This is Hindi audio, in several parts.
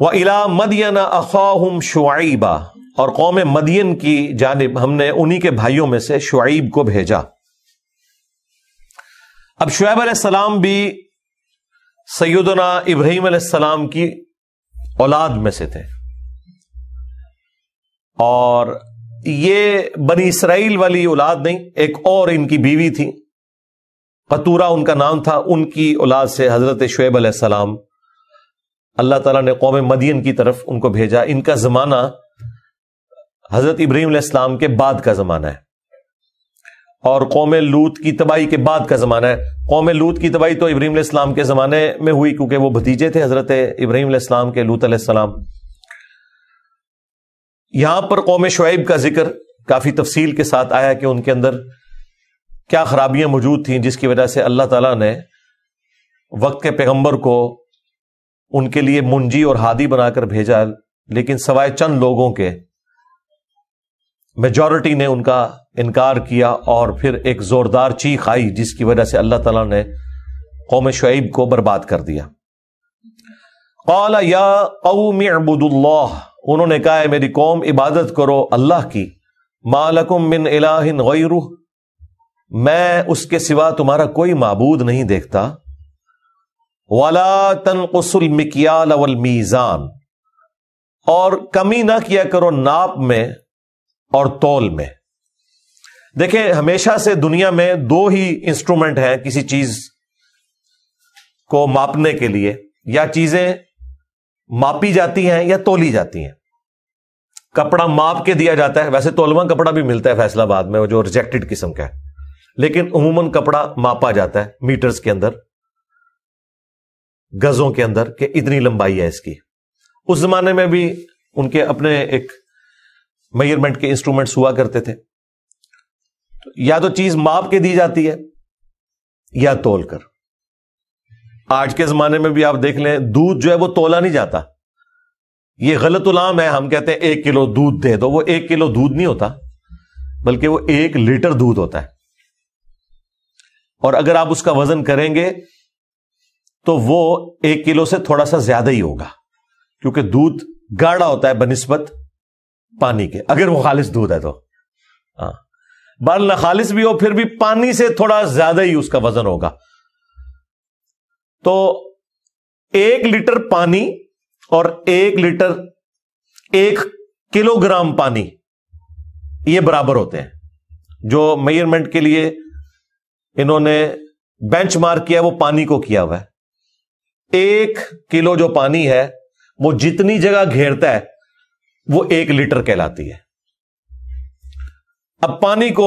व इला मदियना अखाहुम शुआइबा और कौम मदियन की जानब हमने उन्हीं के भाइयों में से शुआब को भेजा अब शुएब सलाम भी सैदना इब्राहिम सलाम की औलाद में से थे और ये बनी इसराइल वाली औलाद नहीं एक और इनकी बीवी थी कतूरा उनका नाम था उनकी औलाद से हजरत शुएब सलाम अल्लाह ताला ने कौम मदियन की तरफ उनको भेजा इनका जमाना हजरत इब्राहिम इस्लाम के बाद का जमाना है और कौम लूत की तबाही के बाद का जमाना है कौम लूत की तबाही तो इब्राहिम इस्लाम के जमाने में हुई क्योंकि वो भतीजे थे हजरत इब्राहिम इस्लाम के लूत अलैहिस्सलाम यहां पर कौम शुएब का जिक्र काफी तफसील के साथ आया कि उनके अंदर क्या खराबियां मौजूद थी जिसकी वजह से अल्लाह तला ने वक्त के पैगंबर को उनके लिए मुंजी और हादी बनाकर भेजा लेकिन सवाए चंद लोगों के मेजॉरिटी ने उनका इनकार किया और फिर एक जोरदार चीख आई जिसकी वजह से अल्लाह तला ने कौम शुब को बर्बाद कर दिया कौला अबुदुल्लाह उन्होंने कहा है मेरी कौम इबादत करो अल्लाह की मालकुम बिन इलाहिन गैरू मैं उसके सिवा तुम्हारा कोई मबूद नहीं देखता वला मिकियाल अवल मीज़ान और कमी ना किया करो नाप में और तोल में देखें हमेशा से दुनिया में दो ही इंस्ट्रूमेंट हैं किसी चीज को मापने के लिए या चीजें मापी जाती हैं या तोली जाती हैं कपड़ा माप के दिया जाता है वैसे तोलवा कपड़ा भी मिलता है फैसलाबाद में वो जो रिजेक्टेड किस्म का है लेकिन उमूमन कपड़ा मापा जाता है मीटर्स के अंदर गजों के अंदर कि इतनी लंबाई है इसकी उस जमाने में भी उनके अपने एक मेजरमेंट के इंस्ट्रूमेंट्स हुआ करते थे तो या तो चीज माप के दी जाती है या तोल कर आज के जमाने में भी आप देख लें दूध जो है वो तोला नहीं जाता ये गलत उलाम है हम कहते हैं एक किलो दूध दे दो वो एक किलो दूध नहीं होता बल्कि वो एक लीटर दूध होता है और अगर आप उसका वजन करेंगे तो वो एक किलो से थोड़ा सा ज्यादा ही होगा क्योंकि दूध गाढ़ा होता है बनस्बत पानी के अगर वो खालिश दूध है तो हाँ बाल न खालिश भी हो फिर भी पानी से थोड़ा ज्यादा ही उसका वजन होगा तो एक लीटर पानी और एक लीटर एक किलोग्राम पानी ये बराबर होते हैं जो मेजरमेंट के लिए इन्होंने बेंचमार्क किया वो पानी को किया हुआ है एक किलो जो पानी है वो जितनी जगह घेरता है वो एक लीटर कहलाती है अब पानी को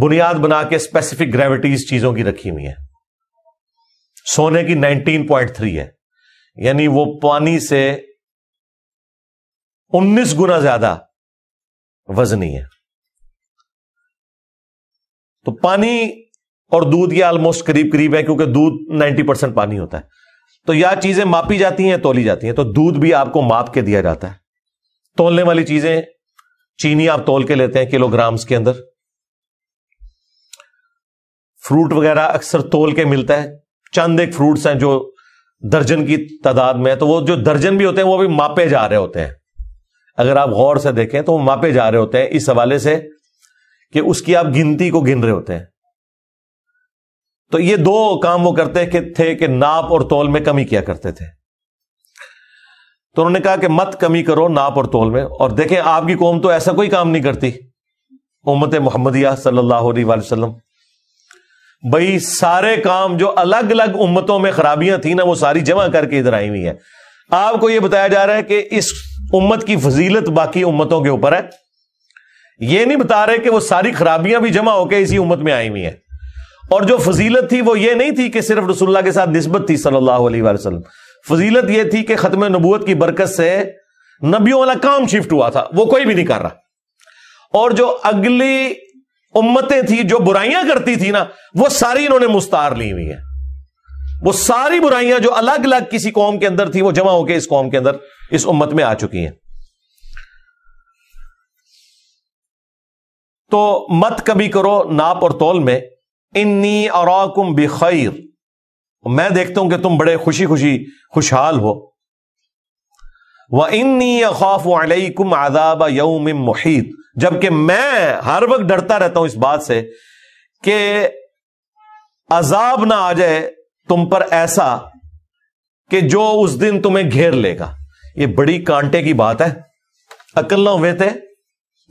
बुनियाद बना के स्पेसिफिक ग्रेविटीज चीजों की रखी हुई है सोने की 19.3 है यानी वो पानी से 19 गुना ज्यादा वजनी है तो पानी और दूध ये ऑलमोस्ट करीब करीब है क्योंकि दूध 90 परसेंट पानी होता है तो या चीजें मापी जाती हैं तोली जाती हैं तो दूध भी आपको माप के दिया जाता है तोलने वाली चीजें चीनी आप तोल के लेते हैं किलोग्राम्स के अंदर फ्रूट वगैरह अक्सर तोल के मिलता है चंद एक फ्रूट्स हैं जो दर्जन की तादाद में है तो वो जो दर्जन भी होते हैं वो भी मापे जा रहे होते हैं अगर आप गौर से देखें तो वो मापे जा रहे होते हैं इस हवाले से कि उसकी आप गिनती को गिन रहे होते हैं तो ये दो काम वो करते कि थे कि नाप और तोल में कमी किया करते थे तो उन्होंने कहा कि मत कमी करो नाप और तोल में और देखें आपकी कौम तो ऐसा कोई काम नहीं करती उम्मत मोहम्मदिया सल्लल्लाहु अलैहि वसल्लम भाई सारे काम जो अलग अलग उम्मतों में खराबियां थी ना वो सारी जमा करके इधर आई हुई है आपको यह बताया जा रहा है कि इस उम्मत की फजीलत बाकी उम्मतों के ऊपर है यह नहीं बता रहे कि वह सारी खराबियां भी जमा होकर इसी उम्मत में आई हुई हैं और जो फजीलत थी वो ये नहीं थी कि सिर्फ रसुल्ला के साथ नस्बत थी सल्लल्लाहु अलैहि वसल्लम फजीलत ये थी कि खत्म नबूत की बरकत से नबियों वाला काम शिफ्ट हुआ था वो कोई भी नहीं कर रहा और जो अगली उम्मतें थी जो बुराइयां करती थी ना वो सारी इन्होंने मुस्तार ली हुई है वो सारी बुराइयां जो अलग अलग किसी कौम के अंदर थी वो जमा होकर इस कौम के अंदर इस उम्मत में आ चुकी हैं तो मत कभी करो नाप और तोल में इन्नी अराकुम बेखैर मैं देखता हूं कि तुम बड़े खुशी खुशी खुशहाल हो वह इन्नी खौफ अलैकुम आदाब यौम मुहित जबकि मैं हर वक्त डरता रहता हूं इस बात से कि अजाब ना आ जाए तुम पर ऐसा कि जो उस दिन तुम्हें घेर लेगा ये बड़ी कांटे की बात है अकल ना हुए थे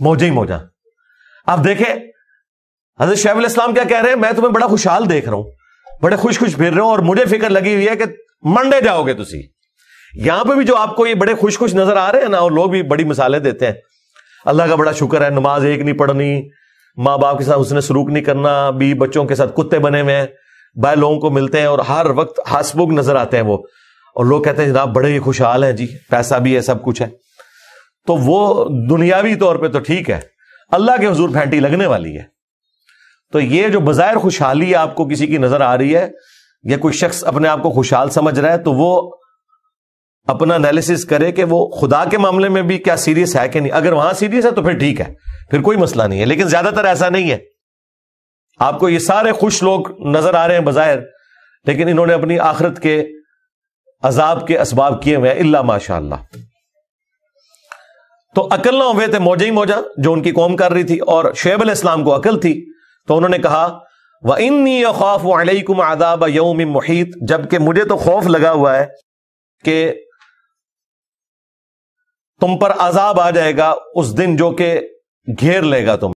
मौजा ही मोजा आप देखे हजरत शैब इस्लाम क्या कह रहे हैं मैं तुम्हें बड़ा खुशहाल देख रहा हूं बड़े खुश खुश फिर रहा हो और मुझे फिक्र लगी हुई है कि मंडे जाओगे तुम यहां पे भी जो आपको ये बड़े खुश खुश नजर आ रहे हैं ना और लोग भी बड़ी मिसालें देते हैं अल्लाह का बड़ा शुक्र है नमाज एक नहीं पढ़नी माँ बाप के साथ उसने सलूक नहीं करना बी बच्चों के साथ कुत्ते बने हुए हैं बाय लोगों को मिलते हैं और हर वक्त हंसमुख नजर आते हैं वो और लोग कहते हैं जनाब बड़े खुशहाल हैं जी पैसा भी है सब कुछ है तो वो दुनियावी तौर पर तो ठीक है अल्लाह के हजूर फैंटी लगने वाली है तो ये जो बाजायर खुशहाली आपको किसी की नजर आ रही है या कोई शख्स अपने आप को खुशहाल समझ रहा है तो वो अपना एनालिसिस करे कि वो खुदा के मामले में भी क्या सीरियस है कि नहीं अगर वहां सीरियस है तो फिर ठीक है फिर कोई मसला नहीं है लेकिन ज्यादातर ऐसा नहीं है आपको ये सारे खुश लोग नजर आ रहे हैं बाजायर लेकिन इन्होंने अपनी आखरत के अजाब के असबाब किए हुए हैं इल्ला माशा तो अकल ना हुए थे मौजा ही मौजा जो उनकी कौम कर रही थी और शेब अल इस्लाम को अकल थी तो उन्होंने कहा व इन खौफ वालेकुम आदाब यौम मुहित जबकि मुझे तो खौफ लगा हुआ है कि तुम पर आजाब आ जाएगा उस दिन जो कि घेर लेगा तुम